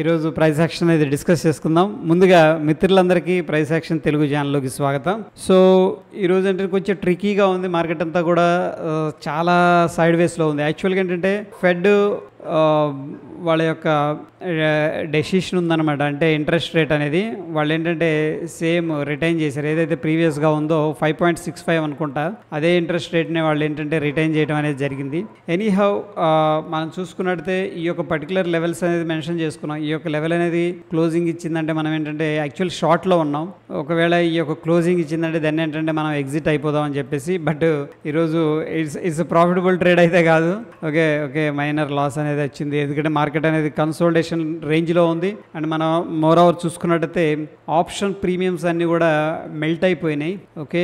ఈరోజు price action అనేది discuss చేసుకుందాం ముందుగా మిత్రులందరికీ ప్రైజ్ యాక్షన్ తెలుగు ఛానల్లోకి స్వాగతం సో ఈరోజు అంటే కొంచెం ట్రికీగా ఉంది మార్కెట్ అంతా కూడా చాలా సైడ్ వేస్లో ఉంది యాక్చువల్గా ఏంటంటే ఫెడ్ వాళ్ళ యొక్క డెసిషన్ ఉందన్నమాట అంటే ఇంట్రెస్ట్ రేట్ అనేది వాళ్ళు ఏంటంటే సేమ్ రిటైన్ చేశారు ఏదైతే ప్రీవియస్గా ఉందో ఫైవ్ పాయింట్ సిక్స్ ఫైవ్ అనుకుంటా అదే ఇంట్రెస్ట్ రేట్నే వాళ్ళు ఏంటంటే రిటైన్ చేయడం అనేది జరిగింది ఎనీహౌ మనం చూసుకున్నట్టే ఈ యొక్క పర్టికులర్ లెవెల్స్ అనేది మెన్షన్ చేసుకున్నాం ఈ యొక్క లెవెల్ అనేది క్లోజింగ్ ఇచ్చిందంటే మనం ఏంటంటే యాక్చువల్ షార్ట్లో ఉన్నాం ఒకవేళ ఈ యొక్క క్లోజింగ్ ఇచ్చిందంటే దాన్ని ఏంటంటే మనం ఎగ్జిట్ అయిపోదాం అని చెప్పేసి బట్ ఈరోజు ఇట్స్ ఇట్స్ ప్రాఫిటబుల్ ట్రేడ్ అయితే కాదు ఓకే ఓకే మైనర్ లాస్ అనేది వచ్చింది ఎందుకంటే మార్కెట్ మార్కెట్ అనేది కన్సోల్డేషన్ రేంజ్లో ఉంది అండ్ మనం మోర్ ఓవర్ చూసుకున్నట్టయితే ఆప్షన్ ప్రీమియమ్స్ అన్నీ కూడా మెల్ట్ అయిపోయినాయి okay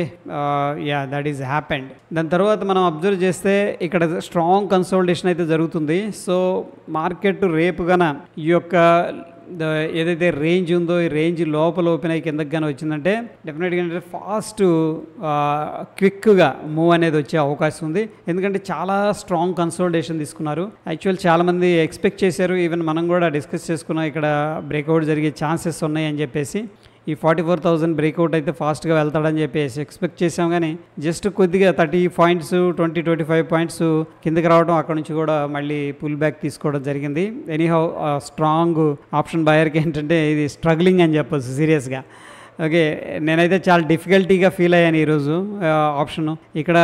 yeah that is happened దాని తర్వాత మనం అబ్జర్వ్ చేస్తే ఇక్కడ స్ట్రాంగ్ కన్సోల్డేషన్ అయితే జరుగుతుంది సో మార్కెట్ రేపు గన ఈ యొక్క ఏదైతే రేంజ్ ఉందో ఈ రేంజ్ లోపల ఓపెన్ అయ్యి కిందకి కానీ వచ్చిందంటే డెఫినెట్గా అంటే ఫాస్ట్ క్విక్గా మూవ్ అనేది వచ్చే అవకాశం ఉంది ఎందుకంటే చాలా స్ట్రాంగ్ కన్సల్టేషన్ తీసుకున్నారు యాక్చువల్ చాలామంది ఎక్స్పెక్ట్ చేశారు ఈవెన్ మనం కూడా డిస్కస్ చేసుకున్నాం ఇక్కడ బ్రేక్అవుట్ జరిగే ఛాన్సెస్ ఉన్నాయి అని చెప్పేసి ఈ ఫార్టీ ఫోర్ థౌసండ్ బ్రేక్అవుట్ అయితే ఫాస్ట్గా వెళ్తాడని చెప్పేసి ఎక్స్పెక్ట్ చేసాం కానీ జస్ట్ కొద్దిగా thirty points twenty twenty five points కిందకి రావడం అక్కడ నుంచి కూడా మళ్ళీ పుల్ బ్యాక్ తీసుకోవడం జరిగింది ఎనీహౌ స్ట్రాంగ్ ఆప్షన్ బయర్కి ఏంటంటే ఇది స్ట్రగ్లింగ్ అని చెప్పచ్చు సీరియస్గా ఓకే నేనైతే చాలా డిఫికల్టీగా ఫీల్ అయ్యాను ఈరోజు ఆప్షన్ ఇక్కడ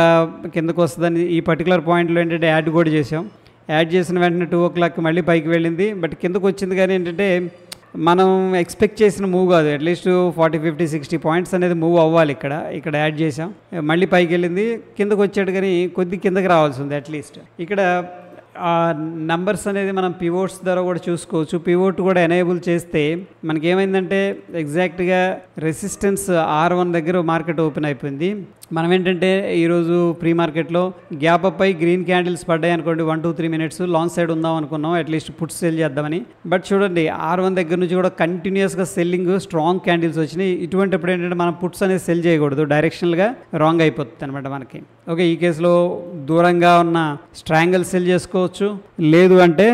కిందకు వస్తుందని ఈ పర్టికులర్ పాయింట్లో ఏంటంటే యాడ్ కూడా చేసాం యాడ్ చేసిన వెంటనే టూ ఓ క్లాక్ మళ్ళీ పైకి వెళ్ళింది బట్ కిందకు వచ్చింది కానీ ఏంటంటే మనం ఎక్స్పెక్ట్ చేసిన మూవ్ కాదు at least forty fifty sixty points అనేది మూవ్ అవ్వాలి ఇక్కడ ఇక్కడ యాడ్ చేసాం మళ్ళీ పైకి వెళ్ళింది కిందకు వచ్చాడు కానీ కొద్ది కిందకి రావాల్సి ఉంది అట్లీస్ట్ ఇక్కడ నంబర్స్ అనేది మనం పివోట్స్ ద్వారా కూడా చూసుకోవచ్చు పివోట్ కూడా ఎనేబుల్ చేస్తే మనకి ఏమైందంటే ఎగ్జాక్ట్గా రెసిస్టెన్స్ ఆర్ వన్ దగ్గర మార్కెట్ ఓపెన్ అయిపోయింది మనం ఏంటంటే ఈరోజు ప్రీ మార్కెట్లో గ్యాప్ అప్ అయి గ్రీన్ క్యాండిల్స్ పడ్డాయి అనుకోండి one two three minutes long side ఉందాం అనుకున్నాం అట్లీస్ట్ పుట్ సెల్ చేద్దామని బట్ చూడండి ఆర్ వన్ దగ్గర నుంచి కూడా కంటిన్యూస్గా సెల్లింగ్ స్ట్రాంగ్ క్యాండిల్స్ వచ్చినాయి ఇటువంటిప్పుడు ఏంటంటే మనం పుట్స్ అనేది సెల్ చేయకూడదు డైరెక్షనల్గా రాంగ్ అయిపోతుంది అనమాట మనకి ఓకే ఈ కేసులో దూరంగా ఉన్న స్ట్రాంగిల్ సెల్ చేసుకోవచ్చు లేదు అంటే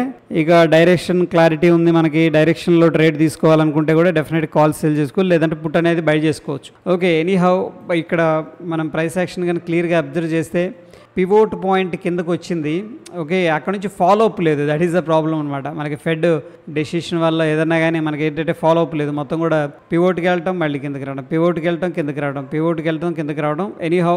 ఇక డైరెక్షన్ క్లారిటీ ఉంది మనకి డైరెక్షన్లో ట్రేడ్ తీసుకోవాలనుకుంటే కూడా డెఫినెట్ కాల్ సెల్ చేసుకోవచ్చు లేదంటే పుట్ అనేది బై చేసుకోవచ్చు ఓకే ఎనీ హౌ ఇక్కడ మనం ప్రైస్ యాక్షన్ కానీ క్లియర్గా అబ్జర్వ్ చేస్తే పివోట్ పాయింట్ కిందకు వచ్చింది ఓకే అక్కడ నుంచి ఫాలో అప్ లేదు దట్ ఈస్ ద ప్రాబ్లం అనమాట మనకి ఫెడ్ డెసిషన్ వల్ల ఏదన్నా కానీ మనకి ఏంటంటే ఫాలో అప్ లేదు మొత్తం కూడా పివోట్కి వెళ్ళటం మళ్ళీ కిందకి రావడం పివోట్కి వెళ్ళటం కిందకి రావడం పివోట్కి వెళ్ళటం కిందకి రావడం ఎనీ హౌ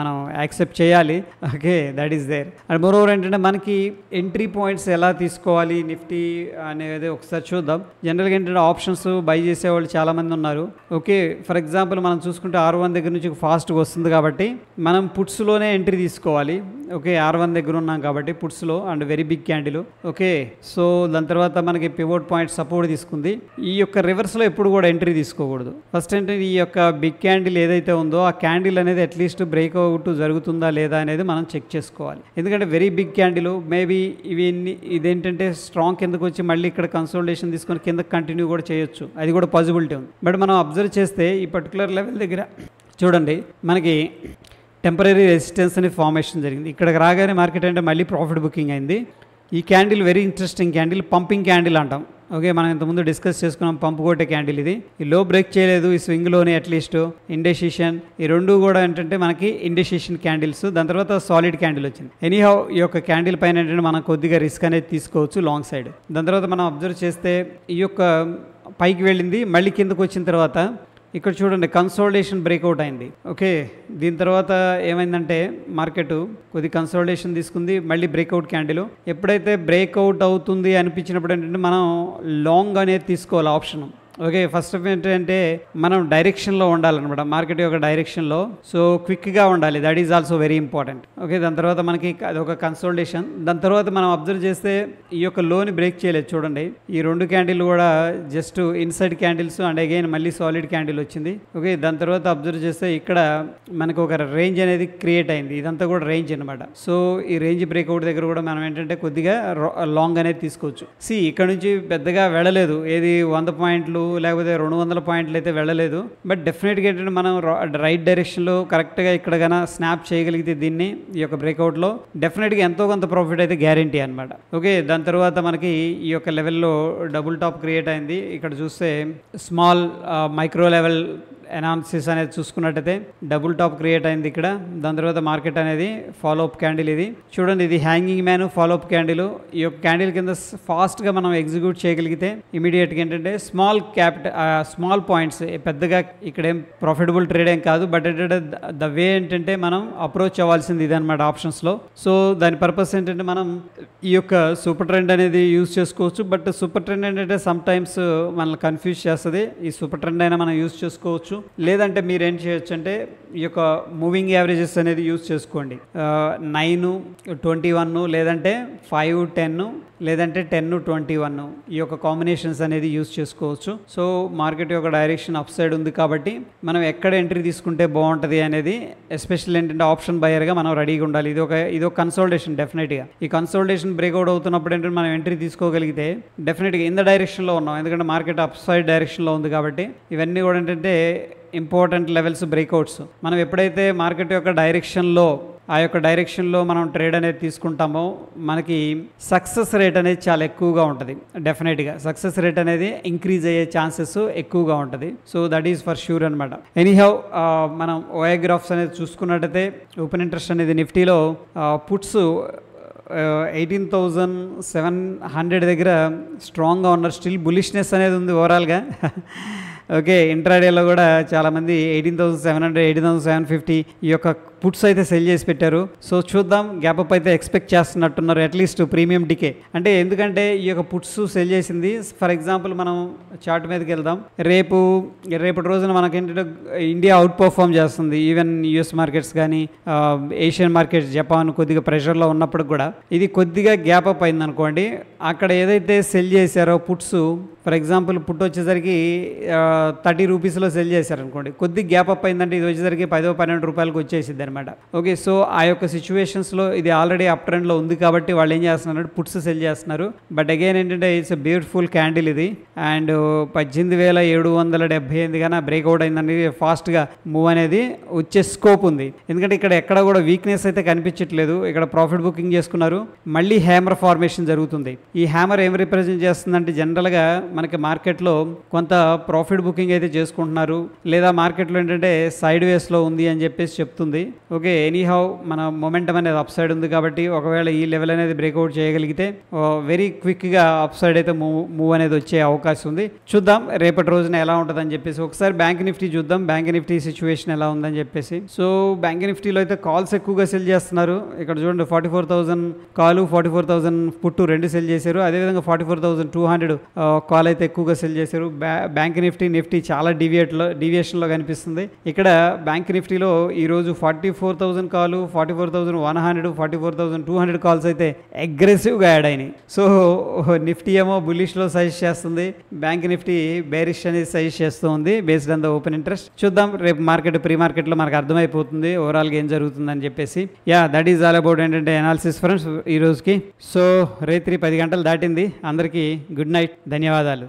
మనం యాక్సెప్ట్ చేయాలి okay that is there and moreover ఏంటంటే మనకి ఎంట్రీ పాయింట్స్ ఎలా తీసుకోవాలి నిఫ్టీ అనేది ఒకసారి చూద్దాం జనరల్గా ఏంటంటే ఆప్షన్స్ బై చేసేవాళ్ళు చాలామంది ఉన్నారు ఓకే ఫర్ ఎగ్జాంపుల్ మనం చూసుకుంటే ఆరు వన్ దగ్గర నుంచి ఫాస్ట్గా వస్తుంది కాబట్టి మనం పుట్స్లోనే ఎంట్రీ తీసుకుంటాం తీసుకోవాలి ఓకే ఆర్ వన్ దగ్గర ఉన్నాం కాబట్టి పుట్స్లో and very big candle okay so దాని తర్వాత మనకి పివోట్ పాయింట్ సపోర్ట్ తీసుకుంది ఈ యొక్క రివర్స్లో ఎప్పుడు కూడా ఎంట్రీ తీసుకోకూడదు ఫస్ట్ ఏంటి ఈ యొక్క బిగ్ క్యాండిల్ ఏదైతే ఉందో ఆ క్యాండిల్ అనేది అట్లీస్ట్ బ్రేక్ అవుట్ జరుగుతుందా లేదా అనేది మనం చెక్ చేసుకోవాలి ఎందుకంటే వెరీ బిగ్ క్యాండిల్ మేబీ ఇవి ఇదేంటంటే స్ట్రాంగ్ కిందకు వచ్చి మళ్ళీ ఇక్కడ కన్సోల్టేషన్ తీసుకొని కింద కంటిన్యూ కూడా చేయొచ్చు అది కూడా పాసిబిలిటీ ఉంది బట్ మనం అబ్జర్వ్ చేస్తే ఈ పర్టికులర్ లెవెల్ దగ్గర చూడండి మనకి టెంపరీ రెసిస్టెన్స్ అనే ఫార్మేషన్ జరిగింది ఇక్కడికి రాగానే మార్కెట్ అంటే మళ్ళీ ప్రాఫిట్ బుకింగ్ అయింది ఈ candle very interesting candle pumping candle అంటాం ఓకే మనం ఇంతకుముందు డిస్కస్ చేసుకున్నాం పంపు కొట్టే క్యాండిల్ ఇది ఈ లో బ్రేక్ చేయలేదు ఈ స్వింగ్లోని అట్లీస్ట్ ఇండెసిషన్ ఈ రెండు కూడా ఏంటంటే మనకి ఇండెసిషన్ క్యాండిల్స్ దాని తర్వాత సాలిడ్ క్యాండిల్ వచ్చింది ఎనీహౌ ఈ యొక్క క్యాండిల్ పైన ఏంటంటే మనం కొద్దిగా రిస్క్ అనేది తీసుకోవచ్చు లాంగ్ సైడ్ దాని తర్వాత మనం అబ్జర్వ్ చేస్తే ఈ యొక్క పైకి వెళ్ళింది మళ్ళీ కిందకు వచ్చిన తర్వాత ఇక్కడ చూడండి కన్సోల్టేషన్ బ్రేక్అవుట్ అయింది ఓకే దీని తర్వాత ఏమైందంటే మార్కెట్ కొద్ది కన్సోల్టేషన్ తీసుకుంది మళ్ళీ బ్రేక్అవుట్ క్యాండిల్ ఎప్పుడైతే బ్రేక్అవుట్ అవుతుంది అనిపించినప్పుడు ఏంటంటే మనం లాంగ్ అనేది తీసుకోవాలి ఆప్షన్ ఓకే ఫస్ట్ ఆఫ్ ఏంటంటే మనం డైరెక్షన్లో ఉండాలన్నమాట మార్కెట్ యొక్క డైరెక్షన్లో సో క్విక్గా ఉండాలి that is also very important okay దాని తర్వాత మనకి అది ఒక కన్సల్టేషన్ దాని తర్వాత మనం అబ్జర్వ్ చేస్తే ఈ యొక్క లోన్ బ్రేక్ చేయలేదు చూడండి ఈ రెండు క్యాండిల్ కూడా just inside candles and again మళ్ళీ సాలిడ్ క్యాండిల్ వచ్చింది ఓకే దాని తర్వాత అబ్జర్వ్ చేస్తే ఇక్కడ మనకు ఒక రేంజ్ అనేది క్రియేట్ అయింది ఇదంతా కూడా రేంజ్ అనమాట సో ఈ రేంజ్ బ్రేక్అవుట్ దగ్గర కూడా మనం ఏంటంటే కొద్దిగా లాంగ్ అనేది తీసుకోవచ్చు సి ఇక్కడ నుంచి పెద్దగా వెళ్ళలేదు ఏది వంద పాయింట్లు లేకపోతే రెండు వందల పాయింట్లు అయితే వెళ్ళలేదు బట్ డెఫినెట్గా ఏంటంటే మనం రైట్ డైరెక్షన్లో కరెక్ట్గా ఇక్కడ కన్నా స్నాప్ చేయగలిగితే దీన్ని ఈ యొక్క బ్రేక్అవుట్లో డెఫినెట్గా ఎంతో కొంత ప్రాఫిట్ అయితే గ్యారంటీ అనమాట ఓకే దాని తర్వాత మనకి ఈ యొక్క లెవెల్లో డబుల్ టాప్ క్రియేట్ అయింది ఇక్కడ చూస్తే స్మాల్ మైక్రో లెవెల్ ఎనాన్సిస్ అనేది చూసుకున్నట్టయితే డబుల్ టాప్ క్రియేట్ అయింది ఇక్కడ దాని తర్వాత మార్కెట్ అనేది ఫాలో అప్ క్యాండిల్ ఇది చూడండి ఇది hanging man follow up candle ఈ యొక్క క్యాండిల్ కింద ఫాస్ట్గా మనం ఎగ్జిక్యూట్ చేయగలిగితే ఇమీడియట్గా ఏంటంటే స్మాల్ క్యాపిటల్ స్మాల్ పాయింట్స్ పెద్దగా ఇక్కడేం ప్రాఫిటబుల్ ట్రేడ్ ఏం కాదు బట్ ఏంటంటే ద వే ఏంటంటే మనం అప్రోచ్ అవ్వాల్సింది ఇదనమాట ఆప్షన్స్లో సో దాని పర్పస్ ఏంటంటే మనం ఈ యొక్క సూపర్ ట్రెండ్ అనేది యూజ్ చేసుకోవచ్చు బట్ సూపర్ ట్రెండ్ ఏంటంటే సమ్ టైమ్స్ మనల్ని కన్ఫ్యూజ్ చేస్తుంది ఈ సూపర్ ట్రెండ్ అయినా మనం యూజ్ చేసుకోవచ్చు లేదంటే మీరు ఏం చేయొచ్చు అంటే ఈ యొక్క మూవింగ్ యావరేజెస్ అనేది యూస్ చేసుకోండి నైన్ ట్వంటీ వన్ లేదంటే ఫైవ్ టెన్ లేదంటే టెన్ ట్వంటీ వన్ ఈ యొక్క కాంబినేషన్స్ అనేది యూస్ చేసుకోవచ్చు సో మార్కెట్ యొక్క డైరెక్షన్ అప్ సైడ్ ఉంది కాబట్టి మనం ఎక్కడ ఎంట్రీ తీసుకుంటే బాగుంటుంది అనేది ఎస్పెషల్ ఏంటంటే ఆప్షన్ బయర్గా మనం రెడీగా ఉండాలి ఇది ఒక ఇది ఒక కన్సల్టేషన్ డెఫినెట్గా ఈ కన్సల్టేషన్ బ్రేక్అవుట్ అవుతున్నప్పుడు ఏంటంటే మనం ఎంట్రీ తీసుకోగలిగితే డెఫినెట్గా ఇంత డైరెక్షన్లో ఉన్నాం ఎందుకంటే మార్కెట్ అప్ సైడ్ డైరెక్షన్లో ఉంది కాబట్టి ఇవన్నీ కూడా ఏంటంటే ఇంపార్టెంట్ లెవెల్స్ బ్రేక్అవుట్స్ మనం ఎప్పుడైతే మార్కెట్ యొక్క డైరెక్షన్లో ఆ యొక్క డైరెక్షన్లో మనం ట్రేడ్ అనేది తీసుకుంటామో మనకి సక్సెస్ రేట్ అనేది చాలా ఎక్కువగా ఉంటుంది డెఫినెట్గా సక్సెస్ రేట్ అనేది ఇంక్రీజ్ అయ్యే ఛాన్సెస్ ఎక్కువగా ఉంటుంది so that is for sure అనమాట ఎనీహౌ మనం ఓయోగ్రాఫ్స్ అనేది చూసుకున్నట్టయితే ఓపెన్ ఇంట్రెస్ట్ అనేది నిఫ్టీలో puts eighteen thousand seven hundred దగ్గర స్ట్రాంగ్గా ఉన్నారు స్టిల్ బులిష్నెస్ అనేది ఉంది ఓవరాల్గా ఓకే ఇంట్రాడేలో కూడా చాలామంది eighteen thousand seven hundred eighteen thousand seven fifty ఈ యొక్క పుట్స్ అయితే సెల్ చేసి పెట్టారు సో చూద్దాం గ్యాపప్ అయితే ఎక్స్పెక్ట్ చేస్తున్నట్టున్నారు అట్లీస్ట్ ప్రీమియం డికే అంటే ఎందుకంటే ఈ యొక్క పుట్స్ సెల్ చేసింది ఫర్ ఎగ్జాంపుల్ మనం చార్ట్ మీదకి వెళ్దాం రేపు రేపటి రోజున ఏంటంటే ఇండియా అవుట్ పర్ఫామ్ చేస్తుంది ఈవెన్ యుఎస్ మార్కెట్స్ కానీ ఏషియన్ మార్కెట్స్ జపాన్ కొద్దిగా ప్రెషర్లో ఉన్నప్పుడు కూడా ఇది కొద్దిగా గ్యాప్ అప్ అయింది అనుకోండి అక్కడ ఏదైతే సెల్ చేశారో పుట్స్ ఫర్ ఎగ్జాంపుల్ పుట్ వచ్చేసరికి థర్టీ రూపీస్లో సెల్ చేశారనుకోండి కొద్ది గ్యాప్ అప్ అయిందంటే ఇది వచ్చేసరికి పదో పన్నెండు రూపాయలకు వచ్చేసింది అనమాట ఓకే సో ఆ యొక్క సిచ్యువేషన్స్లో ఇది ఆల్రెడీ అప్ ట్రెండ్లో ఉంది కాబట్టి వాళ్ళు ఏం చేస్తున్నారు పుట్స్ సెల్ చేస్తున్నారు బట్ అగైన్ ఏంటంటే ఇట్స్ బ్యూటిఫుల్ క్యాండిల్ ఇది అండ్ uh, పద్దెనిమిది వేల ఏడు వందల డెబ్బై ఎనిమిది కానీ బ్రేక్అవుట్ అయిందని ఫాస్ట్గా మూవ్ అనేది వచ్చే స్కోప్ ఉంది ఎందుకంటే ఇక్కడ ఎక్కడ కూడా వీక్నెస్ అయితే కనిపించట్లేదు ఇక్కడ ప్రాఫిట్ బుకింగ్ చేసుకున్నారు మళ్ళీ హ్యామర్ ఫార్మేషన్ జరుగుతుంది ఈ హ్యామర్ ఏం రిప్రజెంట్ చేస్తుందంటే జనరల్గా మనకి మార్కెట్లో కొంత ప్రాఫిట్ బుకింగ్ అయితే చేసుకుంటున్నారు లేదా మార్కెట్లో ఏంటంటే సైడ్ వేస్లో ఉంది అని చెప్పేసి చెప్తుంది ఓకే ఎనీహౌ మన మొమెంటం అనేది అప్ సైడ్ ఉంది కాబట్టి ఒకవేళ ఈ లెవెల్ అనేది బ్రేక్అవుట్ చేయగలిగితే వెరీ క్విక్గా అప్ సైడ్ అయితే మూవ్ మూవ్ అనేది వచ్చే అవకాశం ఉంది చూద్దాం రేపటి రోజున ఎలా ఉంటుందని చెప్పేసి ఒకసారి బ్యాంక్ నిఫ్టీ చూద్దాం బ్యాంక్ నిఫ్టీ సిచ్యువేషన్ ఎలా ఉందని చెప్పేసి సో బ్యాంక్ నిఫ్టీలో అయితే కాల్స్ ఎక్కువగా సెల్ చేస్తున్నారు ఇక్కడ చూడండి forty four thousand call forty four thousand put రెండు సెల్ చేశారు అదేవిధంగా forty four thousand two hundred call అయితే ఎక్కువగా సెల్ చేశారు బ్యాంక్ నిఫ్టీ నిఫ్టీ చాలా డివియేట్లో డివియేషన్లో కనిపిస్తుంది ఇక్కడ బ్యాంక్ నిఫ్టీలో ఈరోజు forty four thousand call forty four thousand one hundred forty four thousand two hundred calls అయితే అగ్రెసివ్గా యాడ్ అయినాయి సో నిఫ్టీ ఏమో బులిష్లో సజెస్ట్ చేస్తుంది బ్యాంక్ నిఫ్టీ బేరిష్ అనేది సజెస్ట్ ఉంది based on the open interest చూద్దాం రేపు మార్కెట్ ప్రీ మార్కెట్లో మనకు అర్థమైపోతుంది ఓవరాల్గా ఏం జరుగుతుందని చెప్పేసి yeah that is all about ఏంటంటే అనాలిసిస్ ఫ్రెండ్స్ ఈ రోజుకి సో రైత్రి పది గంటలు దాటింది అందరికీ గుడ్ నైట్ ధన్యవాదాలు